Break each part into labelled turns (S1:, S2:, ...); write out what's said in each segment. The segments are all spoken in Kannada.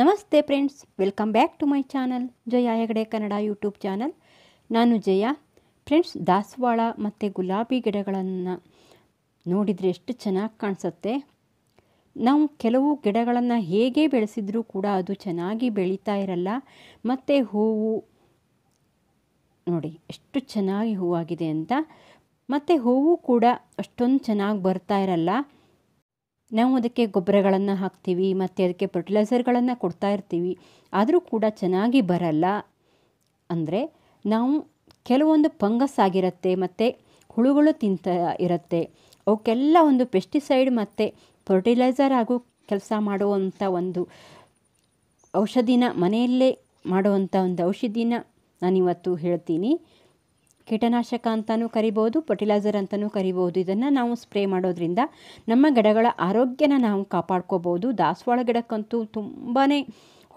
S1: ನಮಸ್ತೆ friends welcome back to my channel Jaya Hegde Kannada YouTube channel ನಾನು ಜಯ ಫ್ರೆಂಡ್ಸ್ ದಾಸವಾಳ ಮತ್ತು ಗುಲಾಬಿ ಗಿಡಗಳನ್ನು ನೋಡಿದರೆ ಎಷ್ಟು ಚೆನ್ನಾಗಿ ಕಾಣಿಸುತ್ತೆ ನಾವು ಕೆಲವು ಗಿಡಗಳನ್ನು ಹೇಗೆ ಬೆಳೆಸಿದ್ರೂ ಕೂಡ ಅದು ಚೆನ್ನಾಗಿ ಬೆಳೀತಾ ಇರಲ್ಲ ಮತ್ತು ಹೂವು ನೋಡಿ ಎಷ್ಟು ಚೆನ್ನಾಗಿ ಹೂವಾಗಿದೆ ಅಂತ ಮತ್ತು ಹೂವು ಕೂಡ ಅಷ್ಟೊಂದು ಚೆನ್ನಾಗಿ ಬರ್ತಾ ಇರಲ್ಲ ನಾವು ಅದಕ್ಕೆ ಗೊಬ್ಬರಗಳನ್ನು ಹಾಕ್ತೀವಿ ಮತ್ತು ಅದಕ್ಕೆ ಫರ್ಟಿಲೈಸರ್ಗಳನ್ನು ಕೊಡ್ತಾ ಇರ್ತೀವಿ ಆದರೂ ಕೂಡ ಚೆನ್ನಾಗಿ ಬರಲ್ಲ ಅಂದರೆ ನಾವು ಕೆಲವೊಂದು ಫಂಗಸ್ ಆಗಿರುತ್ತೆ ಮತ್ತು ಹುಳುಗಳು ತಿಂತ ಇರುತ್ತೆ ಅವಕ್ಕೆಲ್ಲ ಒಂದು ಪೆಸ್ಟಿಸೈಡ್ ಮತ್ತು ಫರ್ಟಿಲೈಸರ್ ಹಾಗೂ ಕೆಲಸ ಮಾಡುವಂಥ ಒಂದು ಔಷಧಿನ ಮನೆಯಲ್ಲೇ ಮಾಡುವಂಥ ಒಂದು ಔಷಧಿನ ನಾನಿವತ್ತು ಹೇಳ್ತೀನಿ ಕೀಟನಾಶಕ ಅಂತಲೂ ಕರಿಬೋದು ಫರ್ಟಿಲೈಸರ್ ಅಂತಲೂ ಕರಿಬೋದು ಇದನ್ನು ನಾವು ಸ್ಪ್ರೇ ಮಾಡೋದ್ರಿಂದ ನಮ್ಮ ಗಿಡಗಳ ಆರೋಗ್ಯನ ನಾವು ಕಾಪಾಡ್ಕೋಬೋದು ದಾಸವಾಳ ಗಿಡಕ್ಕಂತೂ ತುಂಬಾ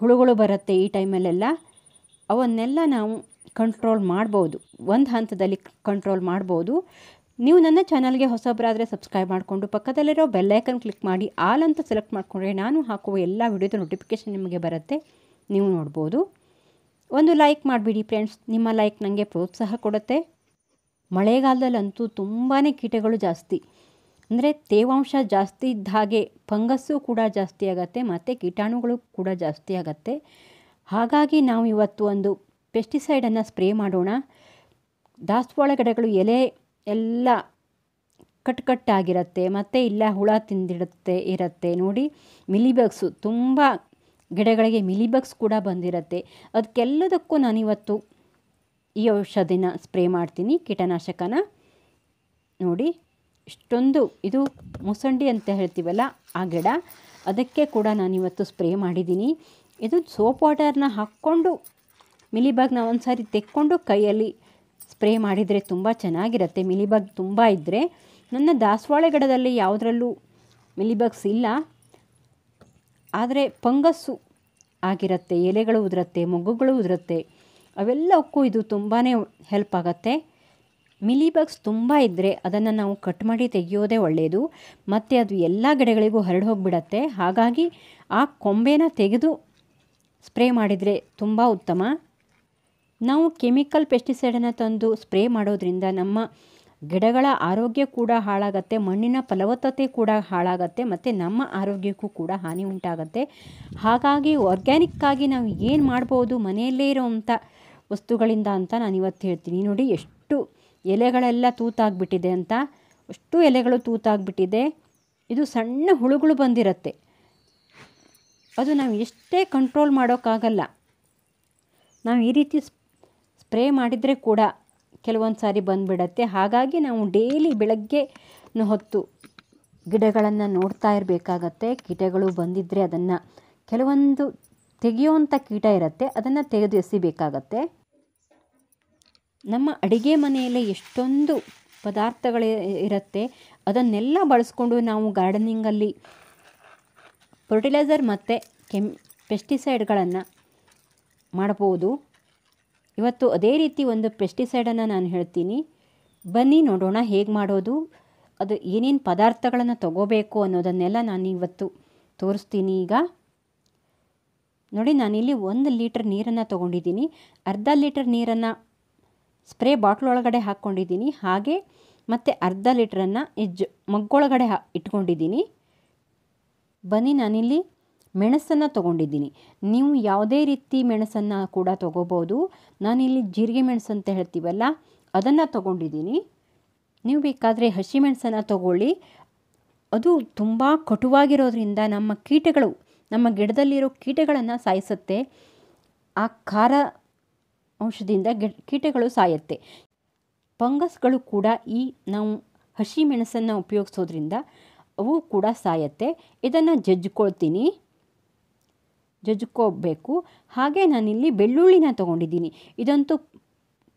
S1: ಹುಳುಗಳು ಬರುತ್ತೆ ಈ ಟೈಮಲ್ಲೆಲ್ಲ ಅವನ್ನೆಲ್ಲ ನಾವು ಕಂಟ್ರೋಲ್ ಮಾಡ್ಬೋದು ಒಂದು ಹಂತದಲ್ಲಿ ಕಂಟ್ರೋಲ್ ಮಾಡ್ಬೋದು ನೀವು ನನ್ನ ಚಾನಲ್ಗೆ ಹೊಸೊಬ್ಬರಾದರೆ ಸಬ್ಸ್ಕ್ರೈಬ್ ಮಾಡಿಕೊಂಡು ಪಕ್ಕದಲ್ಲಿರೋ ಬೆಲ್ಲೈಕನ್ ಕ್ಲಿಕ್ ಮಾಡಿ ಆಲ್ ಅಂತ ಸೆಲೆಕ್ಟ್ ಮಾಡಿಕೊಂಡ್ರೆ ನಾನು ಹಾಕುವ ಎಲ್ಲ ವಿಡಿಯೋದ ನೋಟಿಫಿಕೇಷನ್ ನಿಮಗೆ ಬರುತ್ತೆ ನೀವು ನೋಡ್ಬೋದು ಒಂದು ಲೈಕ್ ಮಾಡಿಬಿಡಿ ಫ್ರೆಂಡ್ಸ್ ನಿಮ್ಮ ಲೈಕ್ ನನಗೆ ಪ್ರೋತ್ಸಾಹ ಕೊಡುತ್ತೆ ಮಳೆಗಾಲದಲ್ಲಂತೂ ತುಂಬಾ ಕೀಟಗಳು ಜಾಸ್ತಿ ಅಂದರೆ ತೇವಾಂಶ ಜಾಸ್ತಿ ಇದ್ದ ಹಾಗೆ ಫಂಗಸ್ಸು ಕೂಡ ಜಾಸ್ತಿ ಆಗುತ್ತೆ ಮತ್ತು ಕೀಟಾಣುಗಳು ಕೂಡ ಜಾಸ್ತಿ ಆಗುತ್ತೆ ಹಾಗಾಗಿ ನಾವು ಇವತ್ತು ಒಂದು ಪೆಸ್ಟಿಸೈಡನ್ನು ಸ್ಪ್ರೇ ಮಾಡೋಣ ದಾಸವಾಳ ಗಿಡಗಳು ಎಲೆ ಎಲ್ಲ ಕಟ್ಕಟ್ಟಾಗಿರುತ್ತೆ ಮತ್ತು ಇಲ್ಲ ಹುಳ ತಿಂದಿಡುತ್ತೆ ಇರುತ್ತೆ ನೋಡಿ ಮಿಲಿಬಗ್ಸು ತುಂಬ ಗಿಡಗಳಿಗೆ ಮಿಲಿಬಗ್ಸ್ ಕೂಡ ಬಂದಿರುತ್ತೆ ಅದಕ್ಕೆಲ್ಲದಕ್ಕೂ ನಾನಿವತ್ತು ಈ ಔಷಧಿನ ಸ್ಪ್ರೇ ಮಾಡ್ತೀನಿ ಕೀಟನಾಶಕನ ನೋಡಿ ಇಷ್ಟೊಂದು ಇದು ಮುಸಂಡಿ ಅಂತ ಹೇಳ್ತೀವಲ್ಲ ಆ ಗಿಡ ಅದಕ್ಕೆ ಕೂಡ ನಾನಿವತ್ತು ಸ್ಪ್ರೇ ಮಾಡಿದ್ದೀನಿ ಇದು ಸೋಪ್ ವಾಟರ್ನ ಹಾಕ್ಕೊಂಡು ಮಿಲಿಬಗ್ನ ಒಂದು ಸಾರಿ ತೆಕ್ಕೊಂಡು ಕೈಯಲ್ಲಿ ಸ್ಪ್ರೇ ಮಾಡಿದರೆ ತುಂಬ ಚೆನ್ನಾಗಿರುತ್ತೆ ಮಿಲಿಬಗ್ ತುಂಬ ಇದ್ದರೆ ನನ್ನ ದಾಸವಾಳ ಗಿಡದಲ್ಲಿ ಯಾವುದರಲ್ಲೂ ಮಿಲಿಬಗ್ಸ್ ಇಲ್ಲ ಆದರೆ ಫಂಗಸ್ಸು ಆಗಿರುತ್ತೆ ಎಲೆಗಳು ಉದುರುತ್ತೆ ಮೊಗ್ಗುಗಳು ಉದುರುತ್ತೆ ಅವೆಲ್ಲಕ್ಕೂ ಇದು ತುಂಬಾ ಹೆಲ್ಪ್ ಆಗುತ್ತೆ ಮಿಲಿಬಗ್ಸ್ ತುಂಬ ಇದ್ದರೆ ಅದನ್ನು ನಾವು ಕಟ್ ಮಾಡಿ ತೆಗೆಯೋದೇ ಒಳ್ಳೆಯದು ಮತ್ತು ಅದು ಎಲ್ಲ ಗಿಡಗಳಿಗೂ ಹರಡಿ ಹೋಗಿಬಿಡತ್ತೆ ಹಾಗಾಗಿ ಆ ಕೊಂಬೆನ ತೆಗೆದು ಸ್ಪ್ರೇ ಮಾಡಿದರೆ ತುಂಬ ಉತ್ತಮ ನಾವು ಕೆಮಿಕಲ್ ಪೆಸ್ಟಿಸೈಡನ್ನು ತಂದು ಸ್ಪ್ರೇ ಮಾಡೋದ್ರಿಂದ ನಮ್ಮ ಗಿಡಗಳ ಆರೋಗ್ಯ ಕೂಡ ಹಾಳಾಗತ್ತೆ ಮಣ್ಣಿನ ಫಲವತ್ತತೆ ಕೂಡ ಹಾಳಾಗತ್ತೆ ಮತ್ತು ನಮ್ಮ ಆರೋಗ್ಯಕ್ಕೂ ಕೂಡ ಹಾನಿ ಉಂಟಾಗತ್ತೆ ಹಾಗಾಗಿ ಆರ್ಗ್ಯಾನಿಕ್ಕಾಗಿ ನಾವು ಏನು ಮಾಡ್ಬೋದು ಮನೆಯಲ್ಲೇ ಇರೋವಂಥ ವಸ್ತುಗಳಿಂದ ಅಂತ ನಾನು ಇವತ್ತು ಹೇಳ್ತೀನಿ ನೋಡಿ ಎಷ್ಟು ಎಲೆಗಳೆಲ್ಲ ತೂತಾಗ್ಬಿಟ್ಟಿದೆ ಅಂತ ಅಷ್ಟು ಎಲೆಗಳು ತೂತಾಗ್ಬಿಟ್ಟಿದೆ ಇದು ಸಣ್ಣ ಹುಳುಗಳು ಬಂದಿರತ್ತೆ ಅದು ನಾವು ಎಷ್ಟೇ ಕಂಟ್ರೋಲ್ ಮಾಡೋಕ್ಕಾಗಲ್ಲ ನಾವು ಈ ರೀತಿ ಸ್ಪ್ರೇ ಮಾಡಿದರೆ ಕೂಡ ಕೆಲವೊಂದು ಸಾರಿ ಬಂದುಬಿಡತ್ತೆ ಹಾಗಾಗಿ ನಾವು ಡೈಲಿ ಬೆಳಗ್ಗೆ ಹೊತ್ತು ಗಿಡಗಳನ್ನು ನೋಡ್ತಾ ಇರಬೇಕಾಗತ್ತೆ ಕೀಟಗಳು ಬಂದಿದ್ದರೆ ಅದನ್ನು ಕೆಲವೊಂದು ತೆಗೆಯುವಂಥ ಕೀಟ ಇರುತ್ತೆ ಅದನ್ನು ತೆಗೆದು ಎಸಿಬೇಕಾಗತ್ತೆ ನಮ್ಮ ಅಡುಗೆ ಮನೆಯಲ್ಲಿ ಎಷ್ಟೊಂದು ಪದಾರ್ಥಗಳು ಇರುತ್ತೆ ಅದನ್ನೆಲ್ಲ ಬಳಸ್ಕೊಂಡು ನಾವು ಗಾರ್ಡನಿಂಗಲ್ಲಿ ಫರ್ಟಿಲೈಸರ್ ಮತ್ತು ಕೆಮ್ ಪೆಸ್ಟಿಸೈಡ್ಗಳನ್ನು ಮಾಡ್ಬೋದು ಇವತ್ತು ಅದೇ ರೀತಿ ಒಂದು ಪೆಸ್ಟಿಸೈಡನ್ನು ನಾನು ಹೇಳ್ತೀನಿ ಬನ್ನಿ ನೋಡೋಣ ಹೇಗೆ ಮಾಡೋದು ಅದು ಏನೇನು ಪದಾರ್ಥಗಳನ್ನು ತಗೋಬೇಕು ಅನ್ನೋದನ್ನೆಲ್ಲ ನಾನು ಇವತ್ತು ತೋರಿಸ್ತೀನಿ ಈಗ ನೋಡಿ ನಾನಿಲ್ಲಿ ಒಂದು ಲೀಟರ್ ನೀರನ್ನು ತೊಗೊಂಡಿದ್ದೀನಿ ಅರ್ಧ ಲೀಟರ್ ನೀರನ್ನು ಸ್ಪ್ರೇ ಬಾಟ್ಲ್ ಒಳಗಡೆ ಹಾಕ್ಕೊಂಡಿದ್ದೀನಿ ಹಾಗೆ ಮತ್ತು ಅರ್ಧ ಲೀಟ್ರನ್ನು ಈ ಜ ಮಗ್ಗೊಳಗಡೆ ಹಾ ಇಟ್ಕೊಂಡಿದ್ದೀನಿ ಬನ್ನಿ ನಾನಿಲ್ಲಿ ಮೆಣಸನ್ನು ತೊಗೊಂಡಿದ್ದೀನಿ ನೀವು ಯಾವುದೇ ರೀತಿ ಮೆಣಸನ್ನು ಕೂಡ ತೊಗೋಬೋದು ನಾನಿಲ್ಲಿ ಜೀರಿಗೆ ಮೆಣಸು ಅಂತ ಹೇಳ್ತೀವಲ್ಲ ಅದನ್ನು ತೊಗೊಂಡಿದ್ದೀನಿ ನೀವು ಬೇಕಾದರೆ ಮೆಣಸನ್ನು ತೊಗೊಳ್ಳಿ ಅದು ತುಂಬ ಕಟುವಾಗಿರೋದ್ರಿಂದ ನಮ್ಮ ಕೀಟಗಳು ನಮ್ಮ ಗಿಡದಲ್ಲಿರೋ ಕೀಟಗಳನ್ನು ಸಾಯಿಸುತ್ತೆ ಆ ಖಾರ ಅಂಶದಿಂದ ಗಿ ಕೀಟಗಳು ಸಾಯುತ್ತೆ ಫಂಗಸ್ಗಳು ಕೂಡ ಈ ನಾವು ಹಸಿ ಮೆಣಸನ್ನು ಉಪಯೋಗಿಸೋದ್ರಿಂದ ಅವು ಕೂಡ ಸಾಯತ್ತೆ ಇದನ್ನು ಜಜ್ಜಿಕೊಳ್ತೀನಿ ಜಜ್ಕೋಬೇಕು ಹಾಗೆ ನಾನಿಲ್ಲಿ ಬೆಳ್ಳುಳ್ಳಿನ ತೊಗೊಂಡಿದ್ದೀನಿ ಇದಂತೂ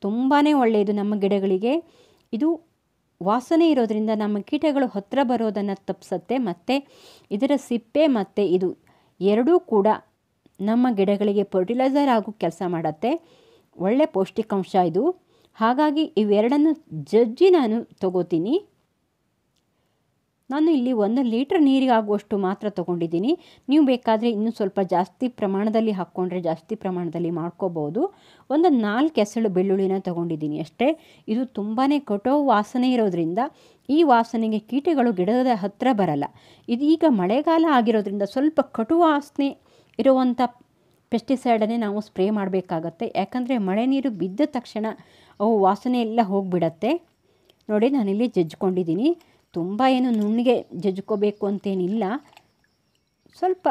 S1: ತುಂಬಾ ಒಳ್ಳೆಯದು ನಮ್ಮ ಗಿಡಗಳಿಗೆ ಇದು ವಾಸನೆ ಇರೋದರಿಂದ ನಮ್ಮ ಕೀಟಗಳು ಹತ್ತಿರ ಬರೋದನ್ನು ತಪ್ಪಿಸತ್ತೆ ಮತ್ತು ಇದರ ಸಿಪ್ಪೆ ಮತ್ತು ಇದು ಎರಡೂ ಕೂಡ ನಮ್ಮ ಗಿಡಗಳಿಗೆ ಫರ್ಟಿಲೈಸರ್ ಆಗೋ ಕೆಲಸ ಮಾಡತ್ತೆ ಒಳ್ಳೆ ಪೌಷ್ಟಿಕಾಂಶ ಇದು ಹಾಗಾಗಿ ಇವೆರಡನ್ನು ಜಜ್ಜಿ ನಾನು ತಗೋತೀನಿ ನಾನು ಇಲ್ಲಿ ಒಂದು ಲೀಟ್ರ್ ಆಗುವಷ್ಟು ಮಾತ್ರ ತೊಗೊಂಡಿದ್ದೀನಿ ನೀವು ಬೇಕಾದರೆ ಇನ್ನೂ ಸ್ವಲ್ಪ ಜಾಸ್ತಿ ಪ್ರಮಾಣದಲ್ಲಿ ಹಾಕ್ಕೊಂಡ್ರೆ ಜಾಸ್ತಿ ಪ್ರಮಾಣದಲ್ಲಿ ಮಾಡ್ಕೋಬೋದು ಒಂದು ನಾಲ್ಕು ಎಸಳು ಬೆಳ್ಳುಳ್ಳಿನ ತಗೊಂಡಿದ್ದೀನಿ ಅಷ್ಟೇ ಇದು ತುಂಬಾ ಕೊಟೋ ವಾಸನೆ ಇರೋದ್ರಿಂದ ಈ ವಾಸನೆಗೆ ಕೀಟಗಳು ಗಿಡದ ಹತ್ತಿರ ಬರಲ್ಲ ಇದೀಗ ಮಳೆಗಾಲ ಆಗಿರೋದ್ರಿಂದ ಸ್ವಲ್ಪ ಕಟು ವಾಸನೆ ಇರುವಂಥ ಪೆಸ್ಟಿಸೈಡನ್ನೇ ನಾವು ಸ್ಪ್ರೇ ಮಾಡಬೇಕಾಗತ್ತೆ ಯಾಕಂದರೆ ಮಳೆ ನೀರು ಬಿದ್ದ ತಕ್ಷಣ ಅವು ವಾಸನೆ ಎಲ್ಲ ಹೋಗಿಬಿಡತ್ತೆ ನೋಡಿ ನಾನಿಲ್ಲಿ ಜಜ್ಜಿಕೊಂಡಿದ್ದೀನಿ ತುಂಬ ಏನು ನುಣ್ಣಗೆ ಜಜ್ಕೋಬೇಕು ಅಂತೇನಿಲ್ಲ ಸ್ವಲ್ಪ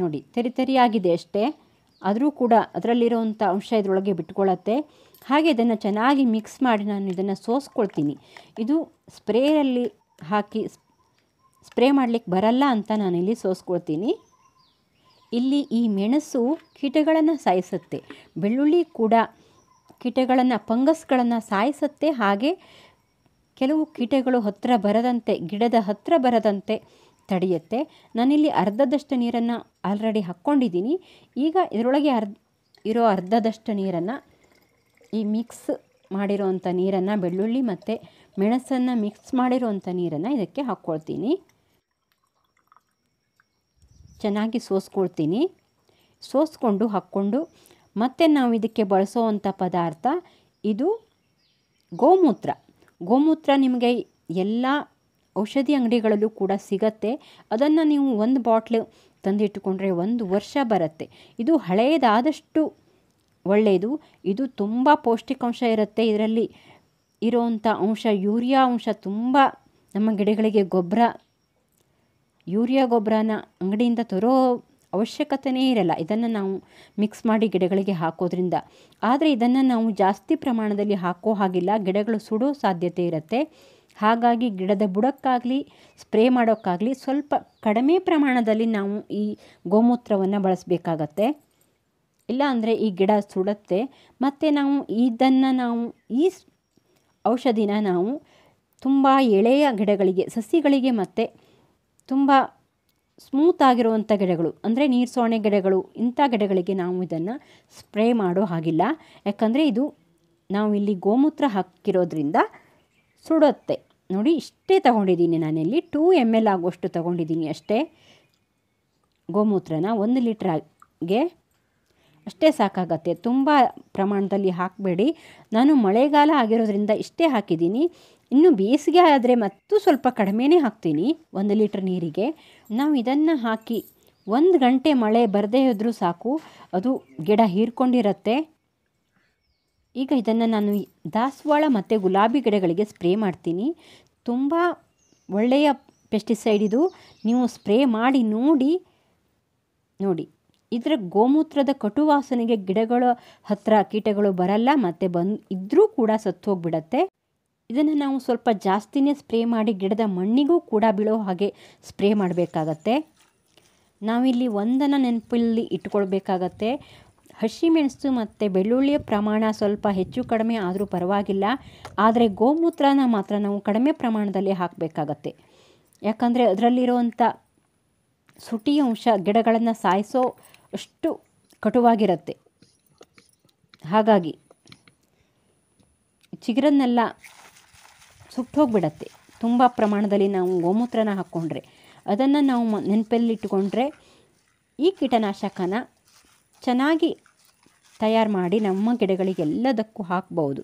S1: ನೋಡಿ ತೆರಿ ತೆರಿಯಾಗಿದೆ ಅಷ್ಟೇ ಆದರೂ ಕೂಡ ಅದರಲ್ಲಿರೋವಂಥ ಅಂಶ ಇದರೊಳಗೆ ಬಿಟ್ಕೊಳ್ಳತ್ತೆ ಹಾಗೆ ಇದನ್ನು ಚೆನ್ನಾಗಿ ಮಿಕ್ಸ್ ಮಾಡಿ ನಾನು ಇದನ್ನು ಸೋಸ್ಕೊಳ್ತೀನಿ ಇದು ಸ್ಪ್ರೇಯಲ್ಲಿ ಹಾಕಿ ಸ್ಪ್ರೇ ಮಾಡಲಿಕ್ಕೆ ಬರಲ್ಲ ಅಂತ ನಾನಿಲ್ಲಿ ಸೋಸ್ಕೊಳ್ತೀನಿ ಇಲ್ಲಿ ಈ ಮೆಣಸು ಕೀಟಗಳನ್ನು ಸಾಯಿಸುತ್ತೆ ಬೆಳ್ಳುಳ್ಳಿ ಕೂಡ ಕೀಟಗಳನ್ನು ಫಂಗಸ್ಗಳನ್ನು ಸಾಯಿಸುತ್ತೆ ಹಾಗೆ ಕೆಲವು ಕೀಟಗಳು ಹತ್ತಿರ ಬರದಂತೆ ಗಿಡದ ಹತ್ತಿರ ಬರದಂತೆ ತಡೆಯುತ್ತೆ ನಾನಿಲ್ಲಿ ಅರ್ಧದಷ್ಟು ನೀರನ್ನು ಆಲ್ರೆಡಿ ಹಾಕ್ಕೊಂಡಿದ್ದೀನಿ ಈಗ ಇದರೊಳಗೆ ಅರ್ಧ ಇರೋ ಅರ್ಧದಷ್ಟು ನೀರನ್ನು ಈ ಮಿಕ್ಸ್ ಮಾಡಿರೋವಂಥ ನೀರನ್ನು ಬೆಳ್ಳುಳ್ಳಿ ಮತ್ತು ಮೆಣಸನ್ನು ಮಿಕ್ಸ್ ಮಾಡಿರೋವಂಥ ನೀರನ್ನು ಇದಕ್ಕೆ ಹಾಕ್ಕೊಳ್ತೀನಿ ಚೆನ್ನಾಗಿ ಸೋಸ್ಕೊಳ್ತೀನಿ ಸೋಸ್ಕೊಂಡು ಹಾಕ್ಕೊಂಡು ಮತ್ತು ನಾವು ಇದಕ್ಕೆ ಬಳಸೋವಂಥ ಪದಾರ್ಥ ಇದು ಗೋಮೂತ್ರ ಗೋಮೂತ್ರ ನಿಮಗೆ ಎಲ್ಲ ಔಷಧಿ ಅಂಗಡಿಗಳಲ್ಲೂ ಕೂಡ ಸಿಗತ್ತೆ ಅದನ್ನು ನೀವು ಒಂದು ಬಾಟ್ಲು ತಂದಿಟ್ಟುಕೊಂಡ್ರೆ ಒಂದು ವರ್ಷ ಬರುತ್ತೆ ಇದು ಹಳೆಯದಾದಷ್ಟು ಒಳ್ಳೆಯದು ಇದು ತುಂಬ ಪೌಷ್ಟಿಕಾಂಶ ಇರುತ್ತೆ ಇದರಲ್ಲಿ ಇರೋವಂಥ ಅಂಶ ಯೂರಿಯಾ ಅಂಶ ತುಂಬ ನಮ್ಮ ಗಿಡಗಳಿಗೆ ಗೊಬ್ಬರ ಯೂರಿಯಾ ಗೊಬ್ಬರನ ಅಂಗಡಿಯಿಂದ ತರೋ ಅವಶ್ಯಕತೆಯೇ ಇರಲ್ಲ ಇದನ್ನು ನಾವು ಮಿಕ್ಸ್ ಮಾಡಿ ಗಿಡಗಳಿಗೆ ಹಾಕೋದ್ರಿಂದ ಆದರೆ ಇದನ್ನು ನಾವು ಜಾಸ್ತಿ ಪ್ರಮಾಣದಲ್ಲಿ ಹಾಕೋ ಹಾಗಿಲ್ಲ ಗಿಡಗಳು ಸುಡೋ ಸಾಧ್ಯತೆ ಇರುತ್ತೆ ಹಾಗಾಗಿ ಗಿಡದ ಬುಡಕ್ಕಾಗಲಿ ಸ್ಪ್ರೇ ಮಾಡೋಕ್ಕಾಗಲಿ ಸ್ವಲ್ಪ ಕಡಿಮೆ ಪ್ರಮಾಣದಲ್ಲಿ ನಾವು ಈ ಗೋಮೂತ್ರವನ್ನು ಬಳಸಬೇಕಾಗತ್ತೆ ಇಲ್ಲ ಅಂದರೆ ಈ ಗಿಡ ಸುಡುತ್ತೆ ಮತ್ತು ನಾವು ಇದನ್ನು ನಾವು ಈ ಔಷಧಿನ ನಾವು ತುಂಬ ಎಳೆಯ ಗಿಡಗಳಿಗೆ ಸಸಿಗಳಿಗೆ ಮತ್ತು ತುಂಬ ಸ್ಮೂತ್ ಆಗಿರುವಂಥ ಗಿಡಗಳು ಅಂದರೆ ನೀರು ಸೋಣೆ ಗಿಡಗಳು ಇಂಥ ಗಿಡಗಳಿಗೆ ನಾವು ಇದನ್ನು ಸ್ಪ್ರೇ ಮಾಡೋ ಹಾಗಿಲ್ಲ ಯಾಕಂದರೆ ಇದು ನಾವು ಇಲ್ಲಿ ಗೋಮೂತ್ರ ಹಾಕಿರೋದ್ರಿಂದ ಸುಡುತ್ತೆ ನೋಡಿ ಇಷ್ಟೇ ತಗೊಂಡಿದ್ದೀನಿ ನಾನಿಲ್ಲಿ ಟೂ ಎಮ್ ಎಲ್ ಆಗುವಷ್ಟು ತಗೊಂಡಿದ್ದೀನಿ ಅಷ್ಟೇ ಗೋಮೂತ್ರನ ಒಂದು ಲೀಟ್ರಾಗೆ ಅಷ್ಟೇ ಸಾಕಾಗತ್ತೆ ತುಂಬ ಪ್ರಮಾಣದಲ್ಲಿ ಹಾಕಬೇಡಿ ನಾನು ಮಳೆಗಾಲ ಆಗಿರೋದ್ರಿಂದ ಇಷ್ಟೇ ಹಾಕಿದ್ದೀನಿ ಇನ್ನು ಬೇಸಿಗೆ ಆದರೆ ಮತ್ತು ಸ್ವಲ್ಪ ಕಡಿಮೆನೇ ಹಾಕ್ತೀನಿ ಒಂದು ಲೀಟ್ರ್ ನೀರಿಗೆ ನಾವು ಇದನ್ನು ಹಾಕಿ ಒಂದು ಗಂಟೆ ಮಳೆ ಬರದೇ ಇದ್ದರೂ ಸಾಕು ಅದು ಗಿಡ ಹೀರ್ಕೊಂಡಿರತ್ತೆ ಈಗ ಇದನ್ನು ನಾನು ದಾಸವಾಳ ಮತ್ತು ಗುಲಾಬಿ ಗಿಡಗಳಿಗೆ ಸ್ಪ್ರೇ ಮಾಡ್ತೀನಿ ತುಂಬ ಒಳ್ಳೆಯ ಪೆಸ್ಟಿಸೈಡ್ ಇದು ನೀವು ಸ್ಪ್ರೇ ಮಾಡಿ ನೋಡಿ ನೋಡಿ ಇದರ ಗೋಮೂತ್ರದ ಕಟುವಾಸನೆಗೆ ಗಿಡಗಳ ಹತ್ತಿರ ಕೀಟಗಳು ಬರಲ್ಲ ಮತ್ತು ಬಂದು ಇದ್ದರೂ ಕೂಡ ಸತ್ತು ಹೋಗಿಬಿಡತ್ತೆ ಇದನ್ನು ನಾವು ಸ್ವಲ್ಪ ಜಾಸ್ತಿನೇ ಸ್ಪ್ರೇ ಮಾಡಿ ಗಿಡದ ಮಣ್ಣಿಗೂ ಕೂಡ ಬೀಳೋ ಹಾಗೆ ಸ್ಪ್ರೇ ಮಾಡಬೇಕಾಗತ್ತೆ ನಾವಿಲ್ಲಿ ಒಂದನ್ನು ನೆನಪಲ್ಲಿ ಇಟ್ಕೊಳ್ಬೇಕಾಗತ್ತೆ ಹಸಿಮೆಣಸು ಮತ್ತು ಬೆಳ್ಳುಳ್ಳಿಯ ಪ್ರಮಾಣ ಸ್ವಲ್ಪ ಹೆಚ್ಚು ಕಡಿಮೆ ಆದರೂ ಪರವಾಗಿಲ್ಲ ಆದರೆ ಗೋಮೂತ್ರನ ಮಾತ್ರ ನಾವು ಕಡಿಮೆ ಪ್ರಮಾಣದಲ್ಲಿ ಹಾಕಬೇಕಾಗತ್ತೆ ಯಾಕಂದರೆ ಅದರಲ್ಲಿರುವಂಥ ಸುಟಿ ಅಂಶ ಗಿಡಗಳನ್ನು ಸಾಯಿಸೋ ಅಷ್ಟು ಕಟುವಾಗಿರುತ್ತೆ ಹಾಗಾಗಿ ಚಿಗರನ್ನೆಲ್ಲ ಸುಟ್ಟೋಗ್ಬಿಡತ್ತೆ ತುಂಬ ಪ್ರಮಾಣದಲ್ಲಿ ನಾವು ಗೋಮೂತ್ರನ ಹಾಕ್ಕೊಂಡ್ರೆ ಅದನ್ನು ನಾವು ನೆನಪಲ್ಲಿಟ್ಟುಕೊಂಡ್ರೆ ಈ ಕೀಟನಾಶಕನ ಚೆನ್ನಾಗಿ ತಯಾರು ಮಾಡಿ ನಮ್ಮ ಗಿಡಗಳಿಗೆಲ್ಲದಕ್ಕೂ ಹಾಕ್ಬೌದು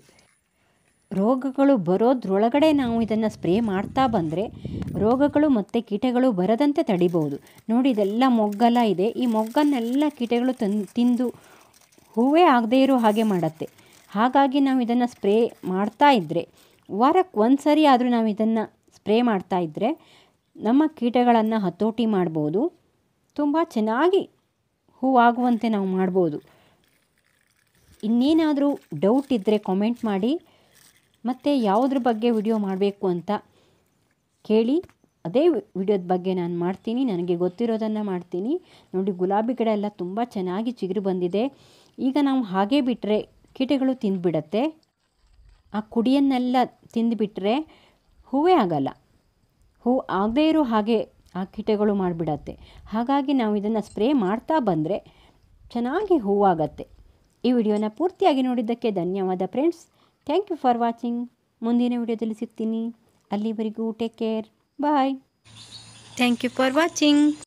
S1: ರೋಗಗಳು ಬರೋದ್ರೊಳಗಡೆ ನಾವು ಇದನ್ನು ಸ್ಪ್ರೇ ಮಾಡ್ತಾ ಬಂದರೆ ರೋಗಗಳು ಮತ್ತು ಕೀಟಗಳು ಬರದಂತೆ ತಡಿಬೋದು ನೋಡಿ ಇದೆಲ್ಲ ಮೊಗ್ಗಲ್ಲ ಇದೆ ಈ ಮೊಗ್ಗನ್ನೆಲ್ಲ ಕೀಟಗಳು ತಂದು ತಿಂದು ಹೂವೇ ಆಗದೇ ಇರೋ ಹಾಗೆ ಮಾಡತ್ತೆ ಹಾಗಾಗಿ ನಾವು ಇದನ್ನು ಸ್ಪ್ರೇ ಮಾಡ್ತಾ ಇದ್ದರೆ ವಾರಕ್ಕೆ ಒಂದು ಸರಿ ಆದರೂ ನಾವು ಇದನ್ನು ಸ್ಪ್ರೇ ಮಾಡ್ತಾ ಇದ್ದರೆ ನಮ್ಮ ಕೀಟಗಳನ್ನು ಹತೋಟಿ ಮಾಡ್ಬೋದು ತುಂಬ ಚೆನ್ನಾಗಿ ಹೂವಾಗುವಂತೆ ನಾವು ಮಾಡ್ಬೋದು ಇನ್ನೇನಾದರೂ ಡೌಟ್ ಇದ್ದರೆ ಕಾಮೆಂಟ್ ಮಾಡಿ ಮತ್ತು ಯಾವುದ್ರ ಬಗ್ಗೆ ವಿಡಿಯೋ ಮಾಡಬೇಕು ಅಂತ ಕೇಳಿ ಅದೇ ವಿಡಿಯೋದ ಬಗ್ಗೆ ನಾನು ಮಾಡ್ತೀನಿ ನನಗೆ ಗೊತ್ತಿರೋದನ್ನು ಮಾಡ್ತೀನಿ ನೋಡಿ ಗುಲಾಬಿ ಗಿಡ ಎಲ್ಲ ತುಂಬ ಚೆನ್ನಾಗಿ ಚಿಗುರು ಬಂದಿದೆ ಈಗ ನಾವು ಹಾಗೇ ಬಿಟ್ಟರೆ ಕೀಟಗಳು ತಿಂದುಬಿಡತ್ತೆ ಆ ಕುಡಿಯನ್ನೆಲ್ಲ ತಿಂದುಬಿಟ್ರೆ ಹೂವೇ ಆಗಲ್ಲ ಹೂ ಆಗದೇ ಇರೋ ಹಾಗೆ ಆ ಕೀಟಗಳು ಮಾಡಿಬಿಡತ್ತೆ ಹಾಗಾಗಿ ನಾವು ಇದನ್ನು ಸ್ಪ್ರೇ ಮಾಡ್ತಾ ಬಂದರೆ ಚೆನ್ನಾಗಿ ಹೂವಾಗತ್ತೆ ಈ ವಿಡಿಯೋನ ಪೂರ್ತಿಯಾಗಿ ನೋಡಿದ್ದಕ್ಕೆ ಧನ್ಯವಾದ friends thank you for watching ಮುಂದಿನ ವಿಡಿಯೋದಲ್ಲಿ ಸಿಗ್ತೀನಿ ಅಲ್ಲಿವರೆಗೂ take care bye thank you for watching